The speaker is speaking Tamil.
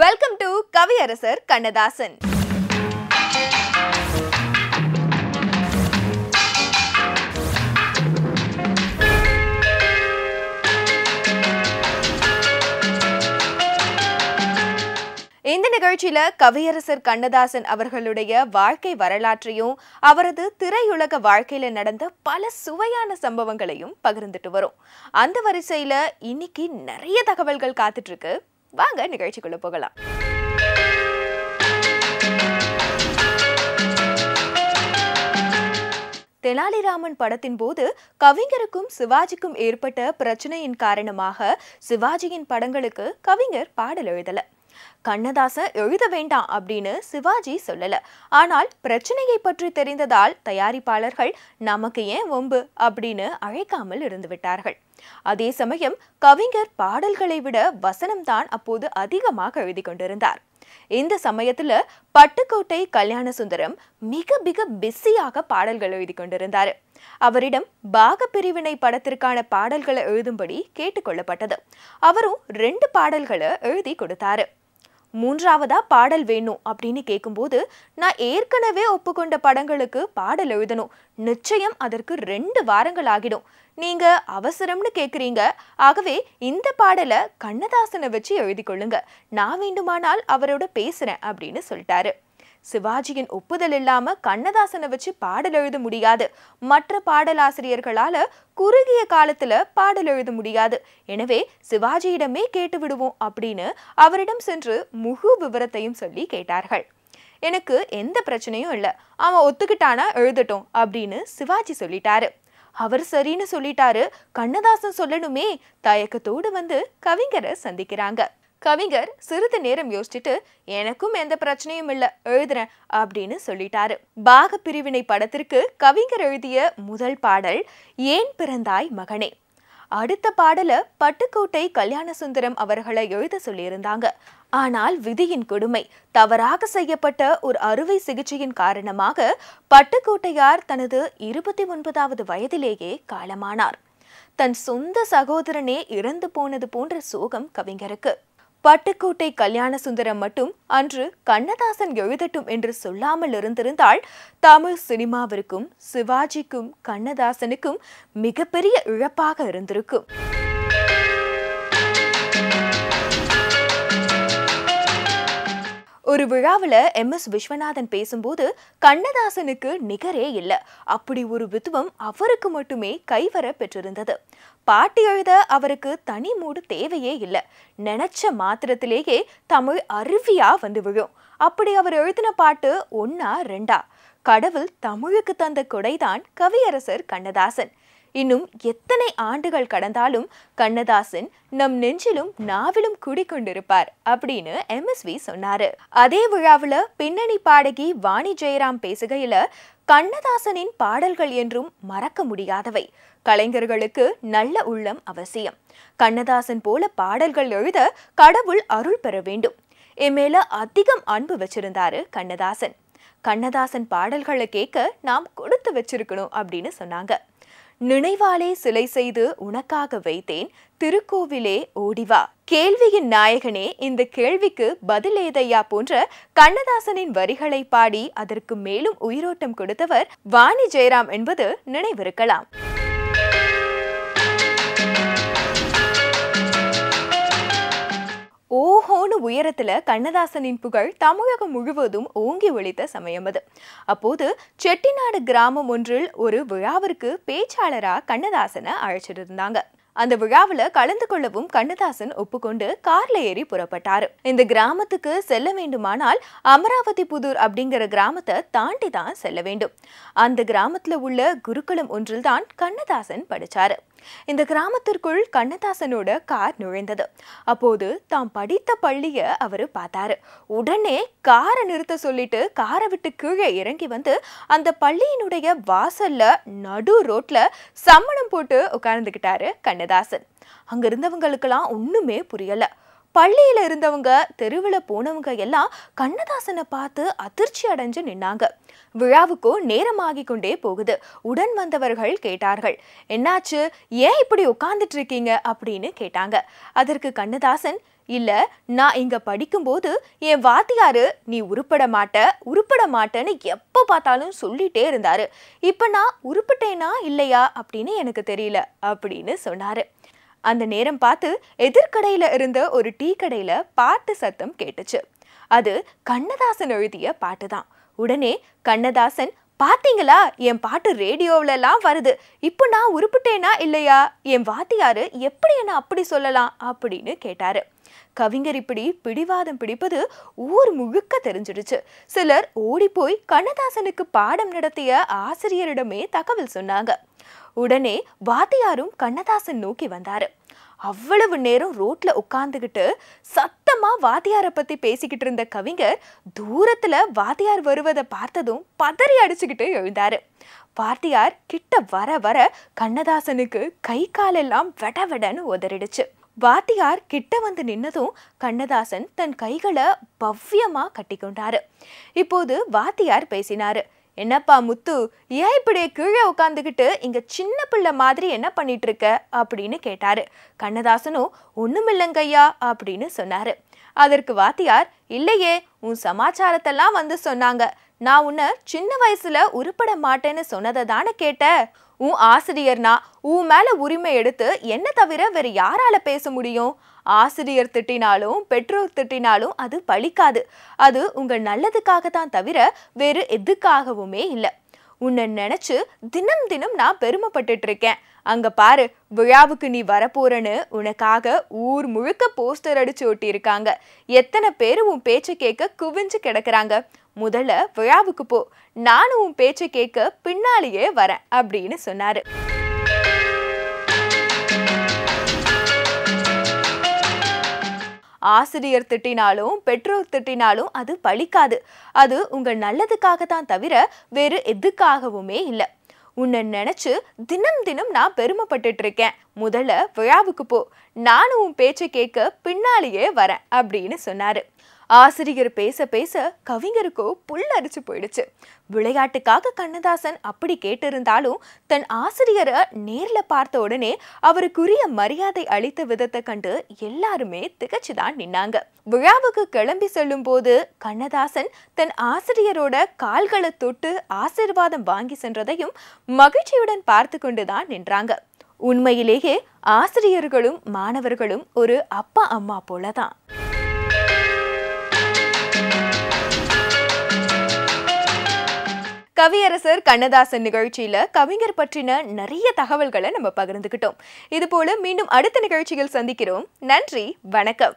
வெல்கம் டு கவியரசர் கண்ணதாசன் இந்த நிகழ்ச்சியில கவியரசர் கண்ணதாசன் அவர்களுடைய வாழ்க்கை வரலாற்றையும் அவரது திரையுலக வாழ்க்கையில நடந்த பல சுவையான சம்பவங்களையும் பகிர்ந்துட்டு வரும் அந்த வரிசையில இன்னைக்கு நிறைய தகவல்கள் காத்துட்டு இருக்கு வாங்க நிகழ்ச்சிக்குள்ளே போகலாம் தெனாலிராமன் படத்தின் போது கவிஞருக்கும் சிவாஜிக்கும் ஏற்பட்ட பிரச்சனையின் காரணமாக சிவாஜியின் படங்களுக்கு கவிஞர் பாடல் எழுதலை கண்ணதாசன் எழுத வேண்டாம் அப்படின்னு சிவாஜி சொல்லல ஆனால் பிரச்சனையை பற்றி தெரிந்ததால் தயாரிப்பாளர்கள் நமக்கு ஏன் ஒம்பு அப்படின்னு அழைக்காமல் இருந்து விட்டார்கள் அதே சமயம் கவிஞர் பாடல்களை விட வசனம்தான் அப்போது அதிகமாக எழுதி கொண்டிருந்தார் இந்த சமயத்துல பட்டுக்கோட்டை கல்யாண சுந்தரம் மிக மிக பிஸியாக பாடல்கள் எழுதி கொண்டிருந்தாரு அவரிடம் பாக பிரிவினை படத்திற்கான பாடல்களை எழுதும்படி கேட்டுக்கொள்ளப்பட்டது அவரும் ரெண்டு பாடல்களை எழுதி கொடுத்தாரு மூன்றாவதா பாடல் வேணும் அப்படின்னு கேட்கும்போது நான் ஏற்கனவே ஒப்புக்கொண்ட படங்களுக்கு பாடல் எழுதணும் நிச்சயம் அதற்கு ரெண்டு வாரங்கள் ஆகிடும் நீங்க அவசரம்னு கேட்குறீங்க ஆகவே இந்த பாடலை கண்ணதாசனை வச்சு எழுதி கொள்ளுங்க நான் வேண்டுமானால் அவரோட பேசுறேன் அப்படின்னு சொல்லிட்டாரு சிவாஜியின் ஒப்புதல் இல்லாம கண்ணதாசனை வச்சு பாடல் எழுத முடியாது மற்ற பாடலாசிரியர்களால குறுகிய காலத்துல பாடல் எழுத முடியாது எனவே சிவாஜியிடமே கேட்டு விடுவோம் அப்படின்னு அவரிடம் சென்று முழு விவரத்தையும் சொல்லி கேட்டார்கள் எனக்கு எந்த பிரச்சனையும் இல்லை அவன் ஒத்துக்கிட்டானா எழுதட்டும் அப்படின்னு சிவாஜி சொல்லிட்டாரு அவர் சரின்னு சொல்லிட்டாரு கண்ணதாசன் சொல்லணுமே தயக்கத்தோடு வந்து கவிஞரை சந்திக்கிறாங்க கவிஞர் சிறிது நேரம் யோசிச்சுட்டு எனக்கும் எந்த பிரச்சனையும் இல்லை எழுதுறேன் அப்படின்னு சொல்லிட்டாரு பாக பிரிவினை படத்திற்கு கவிஞர் எழுதிய முதல் பாடல் ஏன் பிறந்தாய் மகனே அடுத்த பாடல பட்டுக்கோட்டை கல்யாண சுந்தரம் அவர்களை எழுத சொல்லியிருந்தாங்க ஆனால் விதியின் கொடுமை தவறாக செய்யப்பட்ட ஒரு அறுவை சிகிச்சையின் காரணமாக பட்டுக்கோட்டையார் தனது இருபத்தி ஒன்பதாவது வயதிலேயே காலமானார் தன் சொந்த சகோதரனே இறந்து போனது போன்ற சோகம் கவிஞருக்கு பட்டுக்கோட்டை கல்யாண சுந்தரம் மட்டும் அன்று கண்ணதாசன் எழுதட்டும் என்று சொல்லாமல் இருந்திருந்தால் தமிழ் சினிமாவிற்கும் சிவாஜிக்கும் கண்ணதாசனுக்கும் மிகப்பெரிய இழப்பாக இருந்திருக்கும் ஒரு விழாவில் எம் எஸ் விஸ்வநாதன் பேசும்போது கண்ணதாசனுக்கு நிகரே இல்லை அப்படி ஒரு வித்துவம் அவருக்கு மட்டுமே கைவர பெற்றிருந்தது பாட்டு எழுத அவருக்கு தனி மூடு தேவையே இல்லை நினைச்ச மாத்திரத்திலேயே தமிழ் அருவியா வந்து விழும் அப்படி அவர் எழுதின பாட்டு ஒன்னா ரெண்டா கடவுள் தமிழுக்கு தந்த கொடைதான் கவியரசர் கண்ணதாசன் இன்னும் எத்தனை ஆண்டுகள் கடந்தாலும் கண்ணதாசன் நம் நெஞ்சிலும் நாவிலும் குடிக்கொண்டிருப்பார் அப்படின்னு எம்எஸ்வி சொன்னாரு அதே விழாவில் பின்னணி பாடகி வாணி ஜெயராம் பேசுகையில கண்ணதாசனின் பாடல்கள் என்றும் மறக்க முடியாதவை கலைஞர்களுக்கு நல்ல உள்ளம் அவசியம் கண்ணதாசன் போல பாடல்கள் எழுத கடவுள் அருள் பெற வேண்டும் இம்மேல அதிகம் அன்பு வச்சிருந்தாரு கண்ணதாசன் கண்ணதாசன் பாடல்களை கேட்க நாம் கொடுத்து வச்சிருக்கணும் அப்படின்னு சொன்னாங்க நினைவாலே சிலை செய்து உனக்காக வைத்தேன் திருக்கோவிலே ஓடிவா கேள்வியின் நாயகனே இந்த கேள்விக்கு பதில் ஏதையா போன்ற கண்ணதாசனின் வரிகளை பாடி அதற்கு மேலும் உயிரோட்டம் கொடுத்தவர் வாணி ஜெயராம் என்பது நினைவிருக்கலாம் ஓஹோன்னு உயரத்தில் கண்ணதாசனின் புகழ் தமிழகம் முழுவதும் ஓங்கி ஒழித்த சமயம் அது அப்போது செட்டிநாடு கிராமம் ஒன்றில் ஒரு விழாவிற்கு பேச்சாளராக கண்ணதாசனை அழைச்சிட்டு இருந்தாங்க அந்த விழாவில் கலந்து கொள்ளவும் கண்ணதாசன் ஒப்புக்கொண்டு கார்ல ஏறி புறப்பட்டார் இந்த கிராமத்துக்கு செல்ல வேண்டுமானால் அமராவதி புதூர் அப்படிங்கிற கிராமத்தை தாண்டி தான் செல்ல வேண்டும் அந்த கிராமத்தில் உள்ள குருக்களும் ஒன்றில் தான் கண்ணதாசன் படித்தார் இந்த கிராமத்திற்குள் கண்ணதாசனோட கார் நுழைந்தது அப்போது தாம் படித்த பள்ளிய அவரு பார்த்தாரு உடனே காரை நிறுத்த சொல்லிட்டு காரை விட்டு கீழே இறங்கி வந்து அந்த பள்ளியினுடைய வாசல்ல நடு ரோட்ல சம்மணம் போட்டு உட்கார்ந்துக்கிட்டாரு கண்ணதாசன் அங்கிருந்தவங்களுக்கெல்லாம் ஒண்ணுமே புரியல பள்ளியில் இருந்தவங்க தெருவில் போனவங்க எல்லாம் கண்ணதாசனை பார்த்து அதிர்ச்சி அடைஞ்சு நின்னாங்க விழாவுக்கும் நேரமாகி கொண்டே போகுது உடன் வந்தவர்கள் கேட்டார்கள் என்னாச்சு ஏன் இப்படி உட்கார்ந்துட்டு இருக்கீங்க அப்படின்னு கேட்டாங்க அதற்கு கண்ணதாசன் இல்லை நான் இங்கே படிக்கும்போது என் வாத்தியார் நீ உருப்பட மாட்ட உருப்பட மாட்டேன்னு எப்போ பார்த்தாலும் சொல்லிகிட்டே இருந்தார் இப்போ நான் உருப்பிட்டேனா இல்லையா அப்படின்னு எனக்கு தெரியல அப்படின்னு சொன்னார் அந்த நேரம் பார்த்து எதிர்கடையில் இருந்த ஒரு டீ கடையில் பாட்டு சத்தம் கேட்டுச்சு அது கண்ணதாசன் எழுதிய பாட்டு தான் உடனே கண்ணதாசன் பாத்தீங்களா என் பாட்டு ரேடியோவிலலாம் வருது இப்போ நான் உருப்பிட்டேனா இல்லையா என் வாத்தியாரு எப்படி என்ன அப்படி சொல்லலாம் அப்படின்னு கேட்டாரு கவிஞர் இப்படி பிடிவாதம் பிடிப்பது ஊர் முழுக்க தெரிஞ்சிடுச்சு சிலர் ஓடிப்போய் கண்ணதாசனுக்கு பாடம் நடத்திய ஆசிரியரிடமே தகவல் சொன்னாங்க உடனே வாத்தியாரும் கண்ணதாசன் நோக்கி வந்தார் அவ்வளவு நேரம் ரோட்ல உட்காந்துக்கிட்டு சத்தமா வாத்தியாரை பத்தி பேசிக்கிட்டு இருந்த கவிஞர் தூரத்துல வாத்தியார் வருவதை பார்த்ததும் பதறி அடிச்சுக்கிட்டு எழுந்தாரு வாத்தியார் கிட்ட வர வர கண்ணதாசனுக்கு கை காலெல்லாம் வெட வெடன்னு உதறிடுச்சு வாத்தியார் கிட்ட வந்து நின்னதும் கண்ணதாசன் தன் கைகளை பவ்யமா கட்டி கொண்டாரு இப்போது வாத்தியார் பேசினாரு என்னப்பா முத்து ஏன் இப்படியே கீழே உட்காந்துக்கிட்டு இங்கே சின்ன பிள்ளை மாதிரி என்ன பண்ணிட்டு இருக்க அப்படின்னு கேட்டாரு கண்ணதாசனும் ஒன்றுமில்லைங்கய்யா அப்படின்னு சொன்னாரு அதற்கு வாத்தியார் இல்லையே உன் சமாச்சாரத்தெல்லாம் வந்து சொன்னாங்க நான் உன்னை சின்ன வயசுல உருப்பட மாட்டேன்னு சொன்னதை தானே கேட்ட உன் ஆசிரியர்னா உன் மேல உரிமை எடுத்து என்ன தவிர வேற யாரால பேச முடியும் ஆசிரியர் திட்டினாலும் பெற்றோர் திட்டினாலும் அது பழிக்காது அது உங்கள் நல்லதுக்காக தான் தவிர வேறு எதுக்காகவுமே இல்லை உன்னை நினச்சி தினம் தினம் நான் பெருமைப்பட்டுட்டு இருக்கேன் அங்கே பாரு விழாவுக்கு நீ வரப்போறன்னு உனக்காக ஊர் முழுக்க போஸ்டர் அடிச்சு ஒட்டியிருக்காங்க எத்தனை பேர் உன் பேச்சை கேட்க குவிஞ்சு கிடக்குறாங்க முதல்ல விழாவுக்கு போ நானும் உன் பேச்சை கேட்க பின்னாலேயே வரேன் அப்படின்னு சொன்னாரு ஆசிரியர் திட்டினாலும் பெற்றோர் திட்டினாலும் அது பழிக்காது அது உங்கள் நல்லதுக்காக தான் தவிர வேறு எதுக்காகவுமே இல்லை உன்னை நினச்சி தினம் தினம் நான் பெருமைப்பட்டுட்டு இருக்கேன் முதல்ல விழாவுக்கு போ நானும் உன் பேச்சை கேட்க பின்னாலேயே வரேன் அப்படின்னு சொன்னாரு ஆசிரியர் பேச பேச கவிஞருக்கோ புல்லரிச்சு போயிடுச்சு விளையாட்டுக்காக கண்ணதாசன் அப்படி கேட்டிருந்தாலும் தன் ஆசிரியரை நேரில் பார்த்த உடனே அவருக்குரிய மரியாதை அளித்த விதத்தை கண்டு எல்லாருமே திகச்சுதான் தான் நின்னாங்க விழாவுக்கு கிளம்பி செல்லும் போது கண்ணதாசன் தன் ஆசிரியரோட கால்களை தொட்டு ஆசிர்வாதம் வாங்கி சென்றதையும் மகிழ்ச்சியுடன் பார்த்து கொண்டுதான் நின்றாங்க உண்மையிலேயே ஆசிரியர்களும் மாணவர்களும் ஒரு அப்பா அம்மா போலதான் கவியரசர் கண்ணதாசன் நிகழ்ச்சியில கவிஞர் பற்றின நிறைய தகவல்களை நம்ம பகிர்ந்துக்கிட்டோம் இதுபோல மீண்டும் அடுத்த நிகழ்ச்சியில் சந்திக்கிறோம் நன்றி வணக்கம்